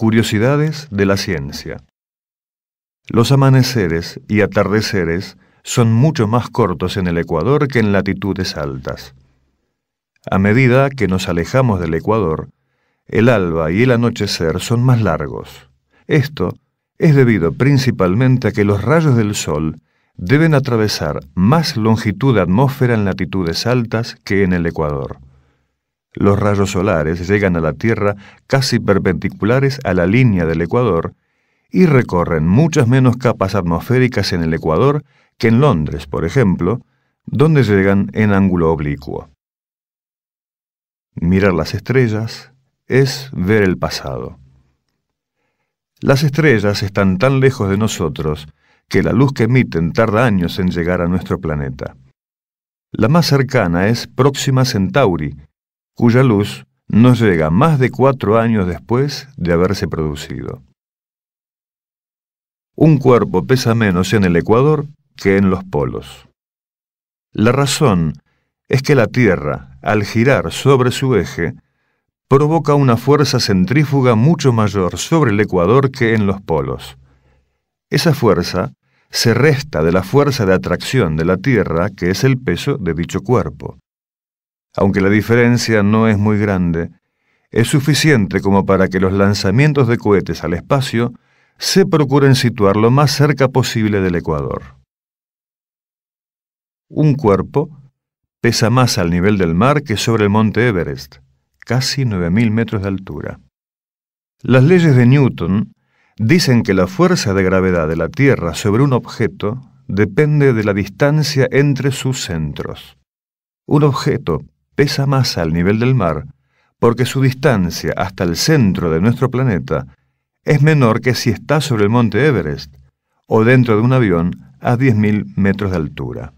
Curiosidades de la ciencia. Los amaneceres y atardeceres son mucho más cortos en el Ecuador que en latitudes altas. A medida que nos alejamos del Ecuador, el alba y el anochecer son más largos. Esto es debido principalmente a que los rayos del sol deben atravesar más longitud de atmósfera en latitudes altas que en el Ecuador. Los rayos solares llegan a la Tierra casi perpendiculares a la línea del Ecuador y recorren muchas menos capas atmosféricas en el Ecuador que en Londres, por ejemplo, donde llegan en ángulo oblicuo. Mirar las estrellas es ver el pasado. Las estrellas están tan lejos de nosotros que la luz que emiten tarda años en llegar a nuestro planeta. La más cercana es Próxima Centauri, cuya luz nos llega más de cuatro años después de haberse producido. Un cuerpo pesa menos en el Ecuador que en los polos. La razón es que la Tierra, al girar sobre su eje, provoca una fuerza centrífuga mucho mayor sobre el Ecuador que en los polos. Esa fuerza se resta de la fuerza de atracción de la Tierra, que es el peso de dicho cuerpo. Aunque la diferencia no es muy grande, es suficiente como para que los lanzamientos de cohetes al espacio se procuren situar lo más cerca posible del ecuador. Un cuerpo pesa más al nivel del mar que sobre el monte Everest, casi 9.000 metros de altura. Las leyes de Newton dicen que la fuerza de gravedad de la Tierra sobre un objeto depende de la distancia entre sus centros. Un objeto pesa más al nivel del mar porque su distancia hasta el centro de nuestro planeta es menor que si está sobre el monte Everest o dentro de un avión a 10.000 metros de altura.